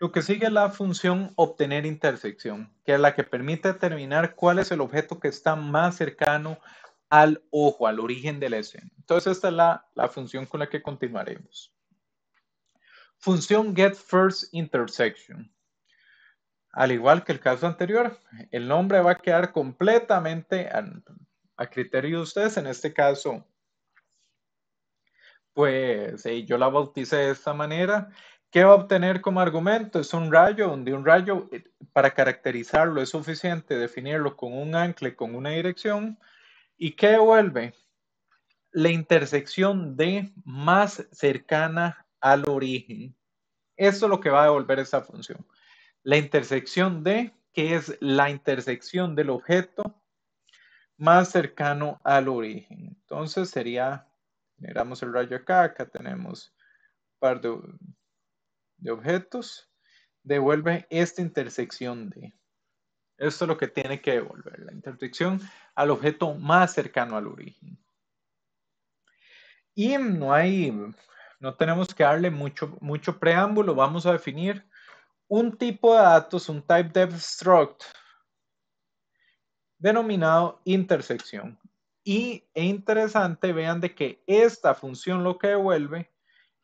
Lo que sigue es la función obtener intersección, que es la que permite determinar cuál es el objeto que está más cercano al ojo, al origen de la escena. Entonces esta es la, función con la que continuaremos. Función get first intersection. Al igual que el caso anterior, el nombre va a quedar completamente a, criterio de ustedes. En este caso, pues yo la bauticé de esta manera. ¿Qué va a obtener como argumento? Es un rayo donde un rayo, eh, para caracterizarlo, es suficiente definirlo con un ancle, con una dirección. ¿Y qué devuelve? La intersección de más cercana al origen. Eso es lo que va a devolver esa función. La intersección de, que es la intersección del objeto más cercano al origen. Entonces sería, miramos el rayo acá, acá tenemos un par de, de objetos, devuelve esta intersección de. Esto es lo que tiene que devolver, la intersección al objeto más cercano al origen. Y no hay, no tenemos que darle mucho, mucho preámbulo, vamos a definir un tipo de datos, un type de struct, denominado intersección. Y es interesante, vean de que esta función lo que devuelve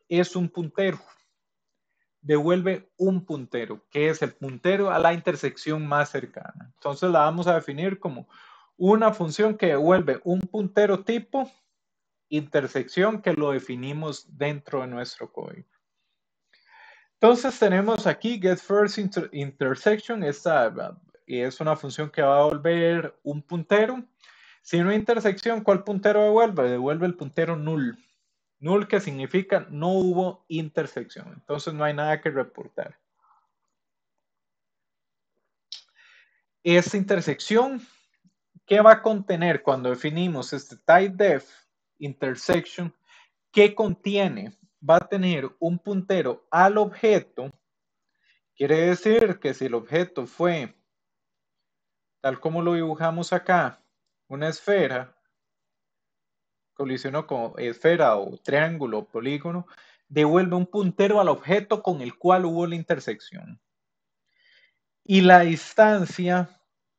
es un puntero devuelve un puntero, que es el puntero a la intersección más cercana. Entonces la vamos a definir como una función que devuelve un puntero tipo intersección que lo definimos dentro de nuestro código. Entonces tenemos aquí getFirstIntersection, esta eh, es una función que va a devolver un puntero. Si no hay intersección, ¿cuál puntero devuelve? Devuelve el puntero null. Null que significa no hubo intersección, entonces no hay nada que reportar. Esta intersección, ¿qué va a contener cuando definimos este type def intersection? ¿Qué contiene? Va a tener un puntero al objeto. Quiere decir que si el objeto fue, tal como lo dibujamos acá, una esfera, colisionó con esfera o triángulo o polígono, devuelve un puntero al objeto con el cual hubo la intersección. Y la distancia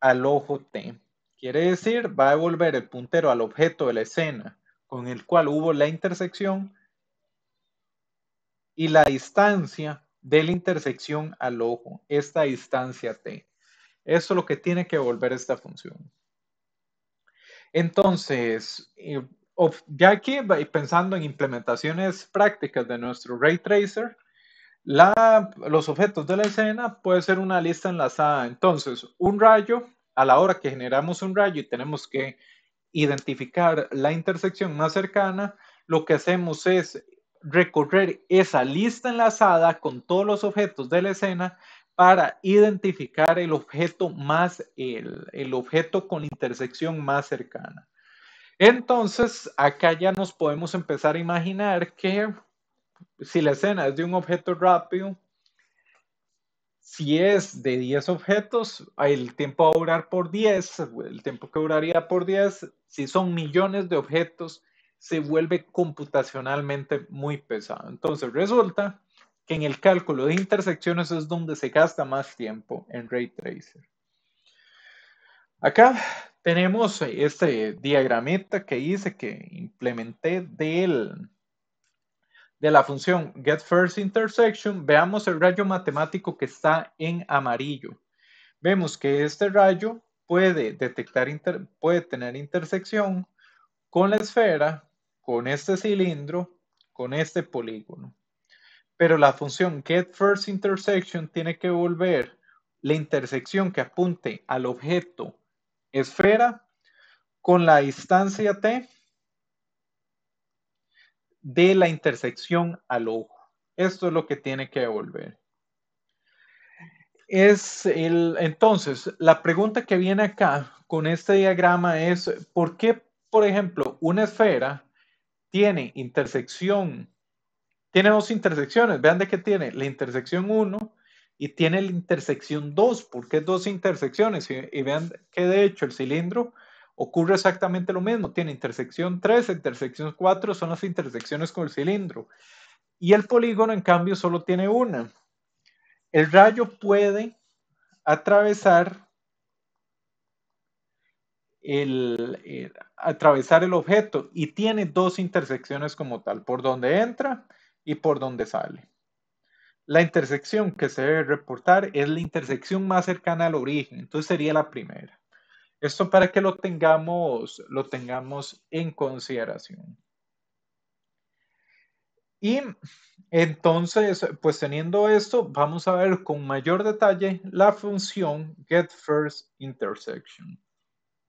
al ojo T. Quiere decir, va a devolver el puntero al objeto de la escena con el cual hubo la intersección y la distancia de la intersección al ojo, esta distancia T. Eso es lo que tiene que devolver esta función. Entonces, eh, ya aquí, pensando en implementaciones prácticas de nuestro ray tracer, los objetos de la escena puede ser una lista enlazada. Entonces, un rayo, a la hora que generamos un rayo y tenemos que identificar la intersección más cercana, lo que hacemos es recorrer esa lista enlazada con todos los objetos de la escena para identificar el objeto más el, el objeto con intersección más cercana. Entonces, acá ya nos podemos empezar a imaginar que si la escena es de un objeto rápido, si es de 10 objetos, el tiempo a durar por 10, el tiempo que duraría por 10, si son millones de objetos, se vuelve computacionalmente muy pesado. Entonces resulta que en el cálculo de intersecciones es donde se gasta más tiempo en ray tracer. Acá tenemos este diagramita que hice, que implementé de la función getFirstIntersection. Veamos el rayo matemático que está en amarillo. Vemos que este rayo puede detectar, puede tener intersección con la esfera, con este cilindro, con este polígono. Pero la función getFirstIntersection tiene que volver la intersección que apunte al objeto esfera con la distancia T de la intersección al ojo. Esto es lo que tiene que devolver. Es entonces, la pregunta que viene acá con este diagrama es, ¿por qué, por ejemplo, una esfera tiene intersección, tiene dos intersecciones? Vean de qué tiene, la intersección 1 y tiene la intersección 2, porque es dos intersecciones. Y, vean que de hecho el cilindro ocurre exactamente lo mismo. Tiene intersección 3, intersección 4, son las intersecciones con el cilindro. Y el polígono, en cambio, solo tiene una. El rayo puede atravesar eh, atravesar el objeto y tiene dos intersecciones como tal, por donde entra y por donde sale. La intersección que se debe reportar es la intersección más cercana al origen, entonces sería la primera. Esto para que lo tengamos, lo tengamos en consideración. Y entonces, pues teniendo esto, vamos a ver con mayor detalle la función getFirstIntersection.